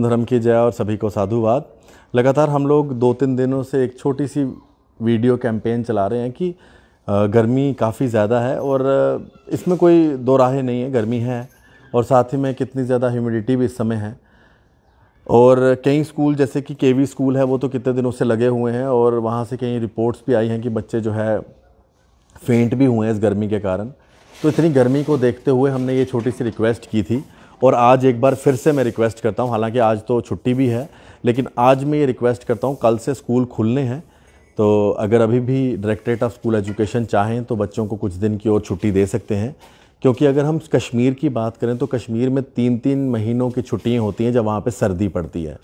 धर्म की जय और सभी को साधुवाद लगातार हम लोग दो तीन दिनों से एक छोटी सी वीडियो कैंपेन चला रहे हैं कि गर्मी काफ़ी ज़्यादा है और इसमें कोई दो राहे नहीं है गर्मी है और साथ ही में कितनी ज़्यादा ह्यूमिडिटी भी इस समय है और कई स्कूल जैसे कि वी स्कूल है वो तो कितने दिनों से लगे हुए हैं और वहाँ से कई रिपोर्ट्स भी आई हैं कि बच्चे जो है फेंट भी हुए हैं इस गर्मी के कारण तो इतनी गर्मी को देखते हुए हमने ये छोटी सी रिक्वेस्ट की थी और आज एक बार फिर से मैं रिक्वेस्ट करता हूँ हालांकि आज तो छुट्टी भी है लेकिन आज मैं ये रिक्वेस्ट करता हूँ कल से स्कूल खुलने हैं तो अगर अभी भी डायरेक्टरेट ऑफ स्कूल एजुकेशन चाहें तो बच्चों को कुछ दिन की और छुट्टी दे सकते हैं क्योंकि अगर हम कश्मीर की बात करें तो कश्मीर में तीन तीन महीनों की छुट्टियाँ होती हैं जब वहाँ पर सर्दी पड़ती है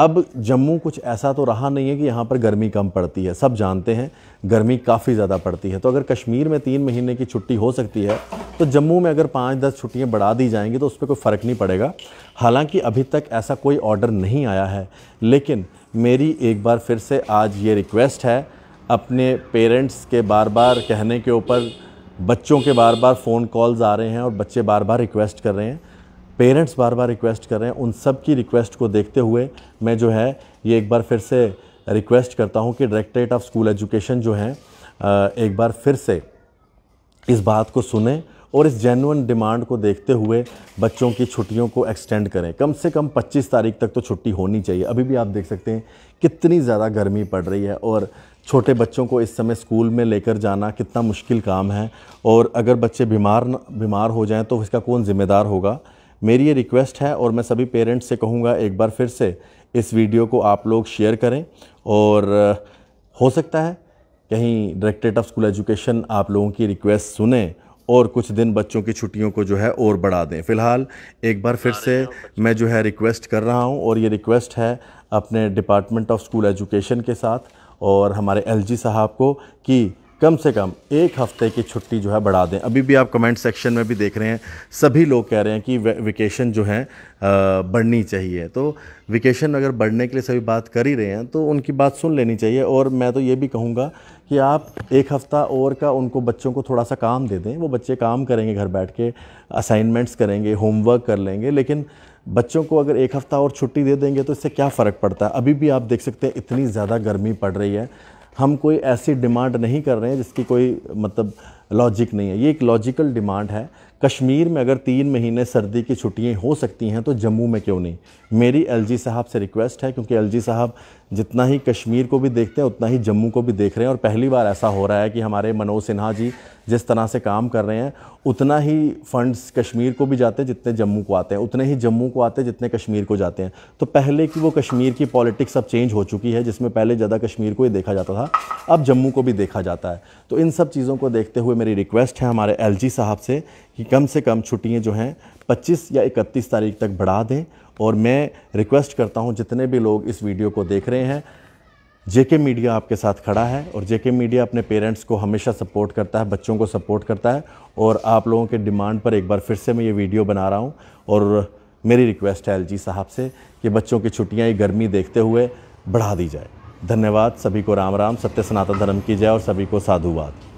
अब जम्मू कुछ ऐसा तो रहा नहीं है कि यहाँ पर गर्मी कम पड़ती है सब जानते हैं गर्मी काफ़ी ज़्यादा पड़ती है तो अगर कश्मीर में तीन महीने की छुट्टी हो सकती है तो जम्मू में अगर पाँच दस छुट्टियाँ बढ़ा दी जाएंगी तो उस पर कोई फ़र्क नहीं पड़ेगा हालांकि अभी तक ऐसा कोई ऑर्डर नहीं आया है लेकिन मेरी एक बार फिर से आज ये रिक्वेस्ट है अपने पेरेंट्स के बार बार कहने के ऊपर बच्चों के बार बार फ़ोन कॉल्स आ रहे हैं और बच्चे बार बार रिक्वेस्ट कर रहे हैं पेरेंट्स बार बार रिक्वेस्ट कर रहे हैं उन सब की रिक्वेस्ट को देखते हुए मैं जो है ये एक बार फिर से रिक्वेस्ट करता हूँ कि डायरेक्टरेट ऑफ स्कूल एजुकेशन जो है एक बार फिर से इस बात को सुने और इस जेनुअन डिमांड को देखते हुए बच्चों की छुट्टियों को एक्सटेंड करें कम से कम 25 तारीख तक तो छुट्टी होनी चाहिए अभी भी आप देख सकते हैं कितनी ज़्यादा गर्मी पड़ रही है और छोटे बच्चों को इस समय स्कूल में लेकर जाना कितना मुश्किल काम है और अगर बच्चे बीमार बीमार हो जाएं तो इसका कौन ज़िम्मेदार होगा मेरी ये रिक्वेस्ट है और मैं सभी पेरेंट्स से कहूँगा एक बार फिर से इस वीडियो को आप लोग शेयर करें और हो सकता है कहीं डायरेक्ट्रेट ऑफ स्कूल एजुकेशन आप लोगों की रिक्वेस्ट सुने और कुछ दिन बच्चों की छुट्टियों को जो है और बढ़ा दें फ़िलहाल एक बार फिर से मैं जो है रिक्वेस्ट कर रहा हूं और ये रिक्वेस्ट है अपने डिपार्टमेंट ऑफ स्कूल एजुकेशन के साथ और हमारे एलजी साहब को कि कम से कम एक हफ़्ते की छुट्टी जो है बढ़ा दें अभी भी आप कमेंट सेक्शन में भी देख रहे हैं सभी लोग कह रहे हैं कि वेकेशन जो है बढ़नी चाहिए तो वेकेशन अगर बढ़ने के लिए सभी बात कर ही रहे हैं तो उनकी बात सुन लेनी चाहिए और मैं तो ये भी कहूँगा कि आप एक हफ़्ता और का उनको बच्चों को थोड़ा सा काम दे दें वो बच्चे काम करेंगे घर बैठ के असाइनमेंट्स करेंगे होमवर्क कर लेंगे लेकिन बच्चों को अगर एक हफ़्ता और छुट्टी दे देंगे तो इससे क्या फ़र्क पड़ता है अभी भी आप देख सकते हैं इतनी ज़्यादा गर्मी पड़ रही है हम कोई ऐसी डिमांड नहीं कर रहे हैं जिसकी कोई मतलब लॉजिक नहीं है ये एक लॉजिकल डिमांड है कश्मीर में अगर तीन महीने सर्दी की छुट्टियाँ हो सकती हैं तो जम्मू में क्यों नहीं मेरी एलजी साहब से रिक्वेस्ट है क्योंकि एलजी साहब जितना ही कश्मीर को भी देखते हैं उतना ही जम्मू को भी देख रहे हैं और पहली बार ऐसा हो रहा है कि हमारे मनोज सिन्हा जी जिस तरह से काम कर रहे हैं उतना ही फंड्स कश्मीर को भी जाते हैं जितने जम्मू को आते हैं उतने ही जम्मू को आते हैं जितने कश्मीर को जाते हैं तो पहले की वो कश्मीर की पॉलिटिक्स अब चेंज हो चुकी है जिसमें पहले ज़्यादा कश्मीर को ही देखा जाता था अब जम्मू को भी देखा जाता है तो इन सब चीज़ों को देखते हुए मेरी रिक्वेस्ट है हमारे एल साहब से कि कम से कम छुट्टियाँ जो हैं पच्चीस या इकतीस तारीख तक बढ़ा दें और मैं रिक्वेस्ट करता हूँ जितने भी लोग इस वीडियो को देख रहे हैं जेके मीडिया आपके साथ खड़ा है और जेके मीडिया अपने पेरेंट्स को हमेशा सपोर्ट करता है बच्चों को सपोर्ट करता है और आप लोगों के डिमांड पर एक बार फिर से मैं ये वीडियो बना रहा हूँ और मेरी रिक्वेस्ट है एल साहब से कि बच्चों की छुट्टियाँ ये गर्मी देखते हुए बढ़ा दी जाए धन्यवाद सभी को राम राम सत्य सनातन धर्म की जय और सभी को साधुवाद